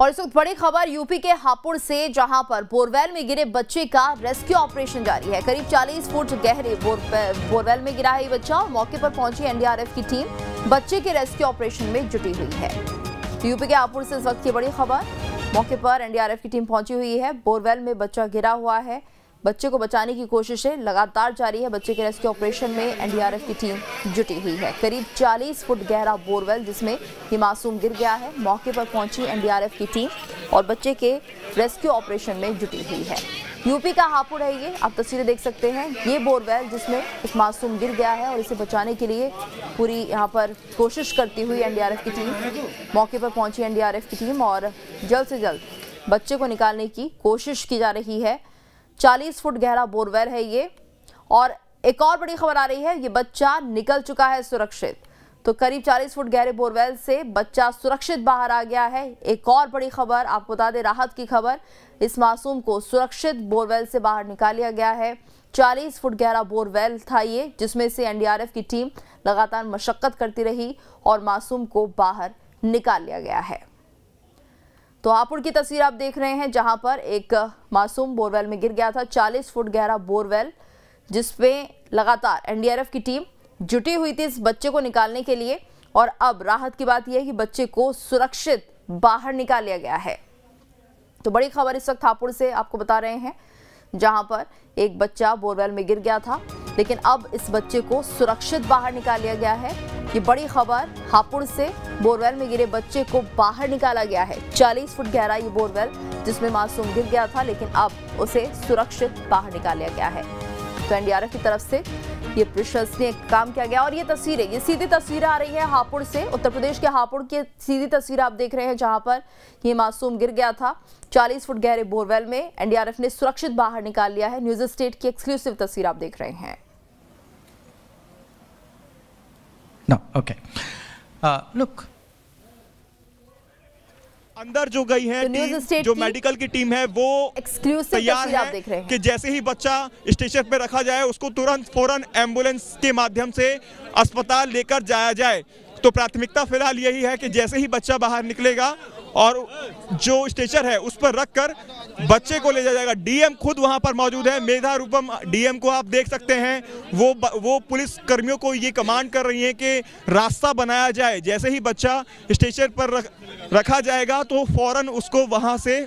और इस वक्त बड़ी खबर यूपी के हापुड़ से जहां पर बोरवेल में गिरे बच्चे का रेस्क्यू ऑपरेशन जारी है करीब 40 फुट गहरे बोर, बोरवेल में गिरा है ये बच्चा और मौके पर पहुंची एनडीआरएफ की टीम बच्चे के रेस्क्यू ऑपरेशन में जुटी हुई है तो यूपी के हापुड़ से इस वक्त की बड़ी खबर मौके पर एनडीआरएफ की टीम पहुंची हुई है बोरवेल में बच्चा गिरा हुआ है बच्चे को बचाने की कोशिशें लगातार जारी है बच्चे के रेस्क्यू ऑपरेशन में एनडीआरएफ की टीम जुटी हुई है करीब 40 फुट गहरा बोरवेल जिसमें ये मासूम गिर गया है मौके पर पहुंची एनडीआरएफ की टीम और बच्चे के रेस्क्यू ऑपरेशन में जुटी हुई है यूपी का हापुड़ है ये आप तस्वीरें देख सकते हैं ये बोरवेल जिसमें एक मासूम गिर गया है और इसे बचाने के लिए पूरी यहाँ पर कोशिश करती हुई एनडीआरएफ की टीम मौके पर पहुंची एनडीआरएफ की टीम और जल्द से जल्द बच्चे को निकालने की कोशिश की जा रही है 40 फुट गहरा बोरवेल है ये और एक और बड़ी खबर आ रही है ये बच्चा निकल चुका है सुरक्षित तो करीब 40 फुट गहरे बोरवेल से बच्चा सुरक्षित बाहर आ गया है एक और बड़ी खबर आपको बता दें राहत की खबर इस मासूम को सुरक्षित बोरवेल से बाहर निकाल गया है 40 फुट गहरा बोरवेल था ये जिसमें से एनडीआरएफ की टीम लगातार मशक्क़त करती रही और मासूम को बाहर निकाल लिया गया है तो हापुड़ की तस्वीर आप देख रहे हैं जहां पर एक मासूम बोरवेल में गिर गया था 40 फुट गहरा बोरवेल जिसमें लगातार एनडीआरएफ की टीम जुटी हुई थी इस बच्चे को निकालने के लिए और अब राहत की बात यह है कि बच्चे को सुरक्षित बाहर निकाल लिया गया है तो बड़ी खबर इस वक्त हापुड़ से आपको बता रहे हैं जहां पर एक बच्चा बोरवेल में गिर गया था लेकिन अब इस बच्चे को सुरक्षित बाहर निकाल लिया गया है ये बड़ी खबर हापुड़ से बोरवेल में गिरे बच्चे को बाहर निकाला गया है 40 फुट गहरा ये बोरवेल जिसमें मासूम गिर गया था लेकिन अब उसे सुरक्षित बाहर निकाल लिया गया है तो एनडीआरएफ की तरफ से ये प्रशंसनीय काम किया गया और ये तस्वीरें ये सीधी तस्वीरें आ रही है हापुड़ से उत्तर प्रदेश के हापुड़ की सीधी तस्वीर आप देख रहे हैं जहां पर ये मासूम गिर गया था 40 फुट गहरे बोरवेल में एनडीआरएफ ने सुरक्षित बाहर निकाल लिया है न्यूज स्टेट की एक्सक्लूसिव तस्वीर आप देख रहे हैं No, okay. Uh, अंदर जो गई है टीम, जो मेडिकल की टीम है वो तैयार है कि जैसे ही बच्चा स्टेशन पे रखा जाए उसको तुरंत फौरन एम्बुलेंस के माध्यम से अस्पताल लेकर जाया जाए तो प्राथमिकता फिलहाल यही है कि जैसे ही बच्चा बाहर निकलेगा और जो स्टेचर है उस पर रख कर बच्चे को ले जाया जाएगा डीएम खुद वहां पर मौजूद है मेधा रूपम डीएम को आप देख सकते हैं वो वो पुलिस कर्मियों को ये कमांड कर रही है कि रास्ता बनाया जाए जैसे ही बच्चा स्टेशन पर रख, रखा जाएगा तो फौरन उसको वहां से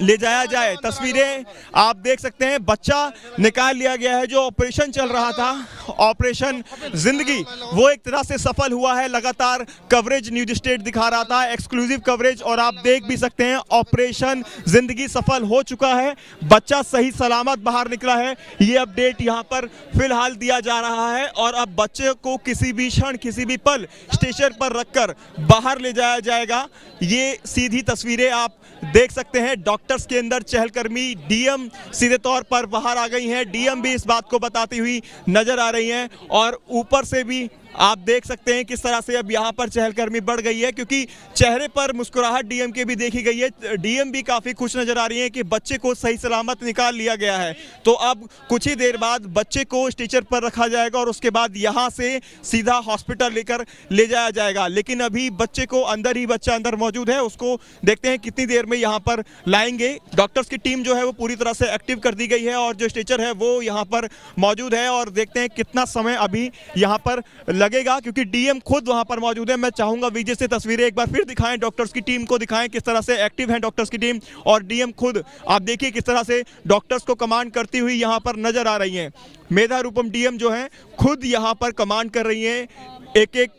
ले जाया जाए तस्वीरें आप देख सकते हैं बच्चा निकाल लिया गया है जो ऑपरेशन चल रहा था ऑपरेशन जिंदगी वो एक तरह से सफल हुआ है लगातार कवरेज न्यूज स्टेट दिखा रहा था एक्सक्लूसिव कवरेज और आप देख भी सकते हैं ऑपरेशन जिंदगी सफल हो चुका है बच्चा सही सलामत बाहर निकला है ये अपडेट यहाँ पर फिलहाल दिया जा रहा है और अब बच्चे को किसी भी क्षण किसी भी पल स्टेशन पर रखकर बाहर ले जाया जाएगा ये सीधी तस्वीरें आप देख सकते हैं डॉक्टर सेक्टर्स के अंदर चहलकर्मी डीएम सीधे तौर पर बाहर आ गई हैं डीएम भी इस बात को बताती हुई नजर आ रही हैं और ऊपर से भी आप देख सकते हैं किस तरह से अब यहाँ पर चहलकर्मी बढ़ गई है क्योंकि चेहरे पर मुस्कुराहट डीएम के भी देखी गई है डीएम भी काफ़ी खुश नजर आ रही है कि बच्चे को सही सलामत निकाल लिया गया है तो अब कुछ ही देर बाद बच्चे को स्टीचर पर रखा जाएगा और उसके बाद यहाँ से सीधा हॉस्पिटल लेकर ले जाया जाएगा लेकिन अभी बच्चे को अंदर ही बच्चा अंदर मौजूद है उसको देखते हैं कितनी देर में यहाँ पर लाएंगे डॉक्टर्स की टीम जो है वो पूरी तरह से एक्टिव कर दी गई है और जो स्टीचर है वो यहाँ पर मौजूद है और देखते हैं कितना समय अभी यहाँ पर लग लगेगा क्योंकि डीएम खुद वहां पर मौजूद है मैं चाहूंगा विजय से तस्वीरें एक बार फिर दिखाएं डॉक्टर्स की टीम को दिखाएं किस तरह से एक्टिव है डॉक्टर्स की टीम और डीएम खुद आप देखिए किस तरह से डॉक्टर्स को कमांड करती हुई यहाँ पर नजर आ रही है मेधा रूपम डीएम जो है खुद यहाँ पर कमांड कर रही है एक एक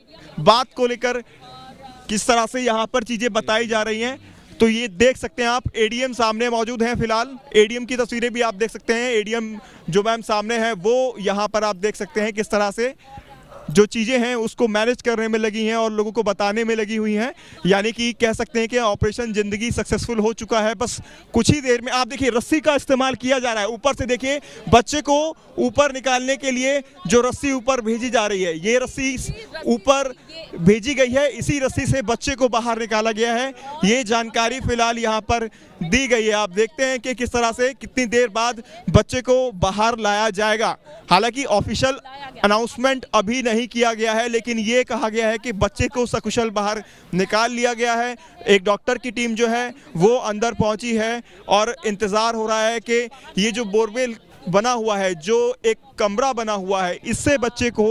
बात को लेकर किस तरह से यहाँ पर चीजें बताई जा रही है तो ये देख सकते हैं आप एडीएम सामने मौजूद हैं फिलहाल एडीएम की तस्वीरें भी आप देख सकते हैं एडीएम जो मैम सामने है वो यहाँ पर आप देख सकते हैं किस तरह से जो चीज़ें हैं उसको मैनेज करने में लगी हैं और लोगों को बताने में लगी हुई हैं यानी कि कह सकते हैं कि ऑपरेशन ज़िंदगी सक्सेसफुल हो चुका है बस कुछ ही देर में आप देखिए रस्सी का इस्तेमाल किया जा रहा है ऊपर से देखिए बच्चे को ऊपर निकालने के लिए जो रस्सी ऊपर भेजी जा रही है ये रस्सी ऊपर भेजी गई है इसी रस्सी से बच्चे को बाहर निकाला गया है ये जानकारी फिलहाल यहाँ पर दी गई है आप देखते हैं कि किस तरह से कितनी देर बाद बच्चे को बाहर लाया जाएगा हालांकि ऑफिशियल अनाउंसमेंट अभी नहीं नहीं किया गया है लेकिन ये कहा गया है कि बच्चे को सकुशल बाहर निकाल लिया गया है एक डॉक्टर की टीम जो है वो अंदर पहुंची है और इंतज़ार हो रहा है कि ये जो बोरवेल बना हुआ है जो एक कमरा बना हुआ है इससे बच्चे को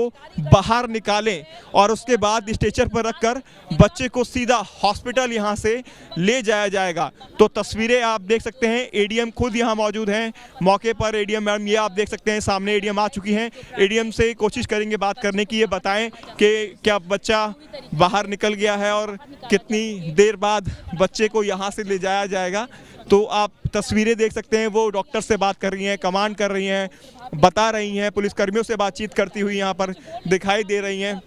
बाहर निकालें और उसके बाद स्ट्रेचर पर रखकर बच्चे को सीधा हॉस्पिटल यहाँ से ले जाया जाएगा तो तस्वीरें आप देख सकते हैं एडीएम खुद यहाँ मौजूद हैं मौके पर एडीएम मैडम ये आप देख सकते हैं सामने एडीएम आ चुकी हैं एडीएम से कोशिश करेंगे बात करने की ये बताएं कि क्या बच्चा बाहर निकल गया है और कितनी देर बाद बच्चे को यहाँ से ले जाया जाएगा तो आप तस्वीरें देख सकते हैं वो डॉक्टर से बात कर रही हैं कमांड कर रही हैं बता रही हैं पुलिसकर्मियों से बातचीत करती हुई यहाँ पर दिखाई दे रही हैं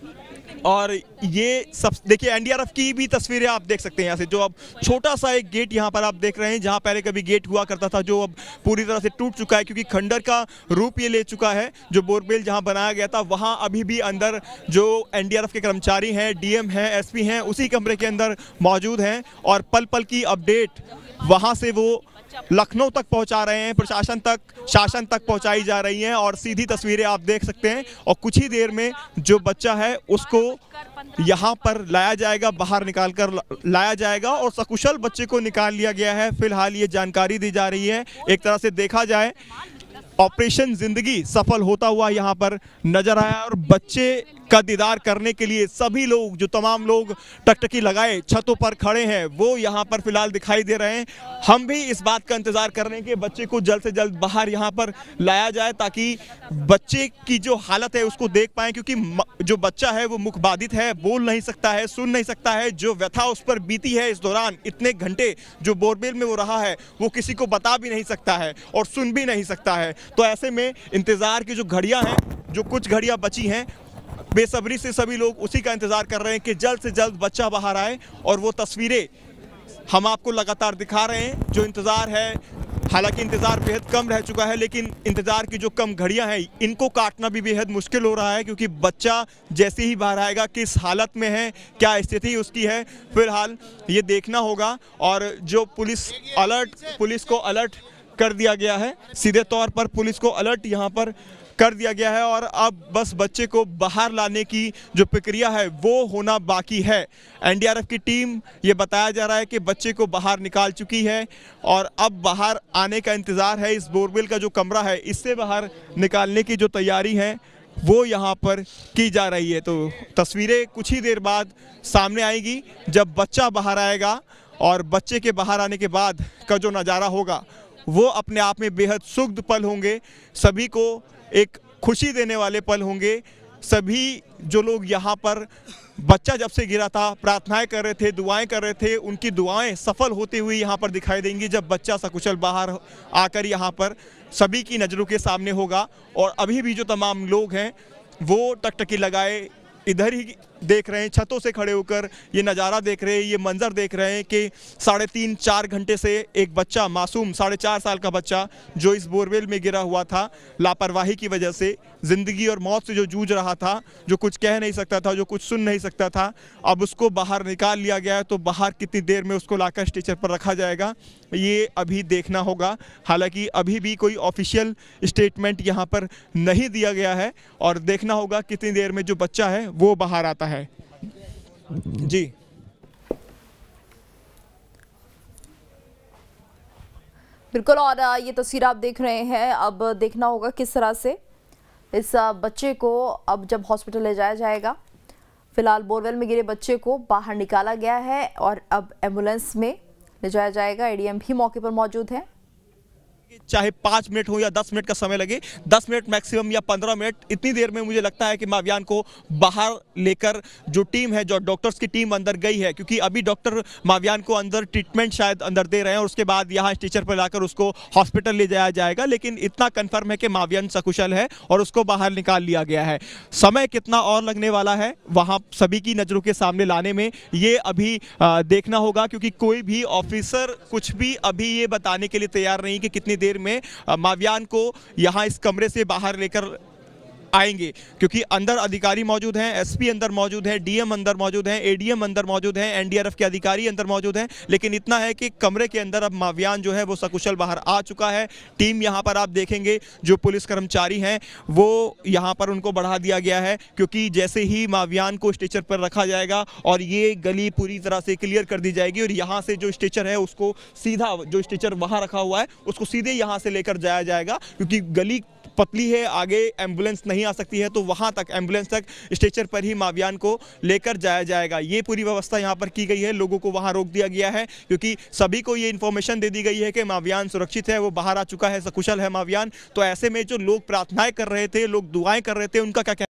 और ये सब देखिए एनडीआरएफ की भी तस्वीरें आप देख सकते हैं यहाँ से जो अब छोटा सा एक गेट यहाँ पर आप देख रहे हैं जहाँ पहले कभी गेट हुआ करता था जो अब पूरी तरह से टूट चुका है क्योंकि खंडर का रूप ये ले चुका है जो बोरबेल जहाँ बनाया गया था वहाँ अभी भी अंदर जो एनडीआरएफ के कर्मचारी हैं एम हैं एस हैं उसी कमरे के अंदर मौजूद हैं और पल पल की अपडेट वहाँ से वो लखनऊ तक पहुंचा रहे हैं प्रशासन तक शासन तक पहुंचाई जा रही हैं और सीधी तस्वीरें आप देख सकते हैं और कुछ ही देर में जो बच्चा है उसको यहाँ पर लाया जाएगा बाहर निकाल कर लाया जाएगा और सकुशल बच्चे को निकाल लिया गया है फिलहाल ये जानकारी दी जा रही है एक तरह से देखा जाए ऑपरेशन जिंदगी सफल होता हुआ यहाँ पर नजर आया और बच्चे का दीदार करने के लिए सभी लोग जो तमाम लोग टकटकी लगाए छतों पर खड़े हैं वो यहाँ पर फिलहाल दिखाई दे रहे हैं हम भी इस बात का इंतजार कर रहे हैं कि बच्चे को जल्द से जल्द बाहर यहाँ पर लाया जाए ताकि बच्चे की जो हालत है उसको देख पाए क्योंकि जो बच्चा है वो मुख बाधित है बोल नहीं सकता है सुन नहीं सकता है जो व्यथा उस पर बीती है इस दौरान इतने घंटे जो बोरबेल में वो रहा है वो किसी को बता भी नहीं सकता है और सुन भी नहीं सकता है तो ऐसे में इंतज़ार की जो घड़ियाँ हैं जो कुछ घड़ियाँ बची हैं बेसब्री से सभी लोग उसी का इंतज़ार कर रहे हैं कि जल्द से जल्द बच्चा बाहर आए और वो तस्वीरें हम आपको लगातार दिखा रहे हैं जो इंतज़ार है हालांकि इंतज़ार बेहद कम रह चुका है लेकिन इंतज़ार की जो कम घड़ियां हैं इनको काटना भी बेहद मुश्किल हो रहा है क्योंकि बच्चा जैसे ही बाहर आएगा किस हालत में है क्या स्थिति उसकी है फिलहाल ये देखना होगा और जो पुलिस अलर्ट पुलिस को अलर्ट कर दिया गया है सीधे तौर पर पुलिस को अलर्ट यहाँ पर कर दिया गया है और अब बस बच्चे को बाहर लाने की जो प्रक्रिया है वो होना बाकी है एनडीआरएफ की टीम ये बताया जा रहा है कि बच्चे को बाहर निकाल चुकी है और अब बाहर आने का इंतज़ार है इस बोरवेल का जो कमरा है इससे बाहर निकालने की जो तैयारी है वो यहाँ पर की जा रही है तो तस्वीरें कुछ ही देर बाद सामने आएगी जब बच्चा बाहर आएगा और बच्चे के बाहर आने के बाद का जो नज़ारा होगा वो अपने आप में बेहद सुग्ध पल होंगे सभी को एक खुशी देने वाले पल होंगे सभी जो लोग यहाँ पर बच्चा जब से गिरा था प्रार्थनाएं कर रहे थे दुआएं कर रहे थे उनकी दुआएं सफल होते हुए यहाँ पर दिखाई देंगी जब बच्चा सकुशल बाहर आकर यहाँ पर सभी की नज़रों के सामने होगा और अभी भी जो तमाम लोग हैं वो टकटकी लगाए इधर ही देख रहे हैं छतों से खड़े होकर ये नज़ारा देख रहे हैं ये मंज़र देख रहे हैं कि साढ़े तीन चार घंटे से एक बच्चा मासूम साढ़े चार साल का बच्चा जो इस बोरवेल में गिरा हुआ था लापरवाही की वजह से ज़िंदगी और मौत से जो जूझ रहा था जो कुछ कह नहीं सकता था जो कुछ सुन नहीं सकता था अब उसको बाहर निकाल लिया गया है तो बाहर कितनी देर में उसको लाकर स्टेचर पर रखा जाएगा ये अभी देखना होगा हालांकि अभी भी कोई ऑफिशियल स्टेटमेंट यहाँ पर नहीं दिया गया है और देखना होगा कितनी देर में जो बच्चा है वो बाहर आता है है जी बिल्कुल और ये तस्वीर आप देख रहे हैं अब देखना होगा किस तरह से इस बच्चे को अब जब हॉस्पिटल ले जाया जाएगा फिलहाल बोरवेल में गिरे बच्चे को बाहर निकाला गया है और अब एम्बुलेंस में ले जाया जाएगा एडीएम भी मौके पर मौजूद है चाहे पाँच मिनट हो या दस मिनट का समय लगे दस मिनट मैक्सिमम या पंद्रह मिनट इतनी देर में मुझे लगता है कि मैं अभियान को बाहर लेकर जो टीम है जो डॉक्टर्स की टीम अंदर गई है क्योंकि अभी डॉक्टर माव्यान को अंदर ट्रीटमेंट शायद अंदर दे रहे हैं और उसके बाद यहाँ स्टेचर पर लाकर उसको हॉस्पिटल ले जाया जाएगा लेकिन इतना कन्फर्म है कि माव्यान सकुशल है और उसको बाहर निकाल लिया गया है समय कितना और लगने वाला है वहाँ सभी की नज़रों के सामने लाने में ये अभी देखना होगा क्योंकि कोई भी ऑफिसर कुछ भी अभी ये बताने के लिए तैयार नहीं कि कितनी देर में मावियान को यहाँ इस कमरे से बाहर लेकर आएंगे क्योंकि अंदर अधिकारी मौजूद हैं एसपी अंदर मौजूद हैं डीएम अंदर मौजूद हैं एडीएम अंदर मौजूद हैं एनडीआरएफ के अधिकारी अंदर मौजूद हैं लेकिन इतना है कि कमरे के अंदर अब माव्यान जो है वो सकुशल बाहर आ चुका है टीम यहाँ पर आप देखेंगे जो पुलिस कर्मचारी हैं वो यहाँ पर उनको बढ़ा दिया गया है क्योंकि जैसे ही माव्यान को स्टेचर पर रखा जाएगा और ये गली पूरी तरह से क्लियर कर दी जाएगी और यहाँ से जो स्टेचर है उसको सीधा जो स्टेचर वहाँ रखा हुआ है उसको सीधे यहाँ से लेकर जाया जाएगा क्योंकि गली पतली है आगे एम्बुलेंस नहीं आ सकती है तो वहाँ तक एम्बुलेंस तक स्ट्रेचर पर ही मावियान को लेकर जाया जाएगा ये पूरी व्यवस्था यहाँ पर की गई है लोगों को वहाँ रोक दिया गया है क्योंकि सभी को ये इन्फॉर्मेशन दे दी गई है कि मावियान सुरक्षित है वो बाहर आ चुका है सकुशल है मावियान तो ऐसे में जो लोग प्रार्थनाएं कर रहे थे लोग दुआएं कर रहे थे उनका क्या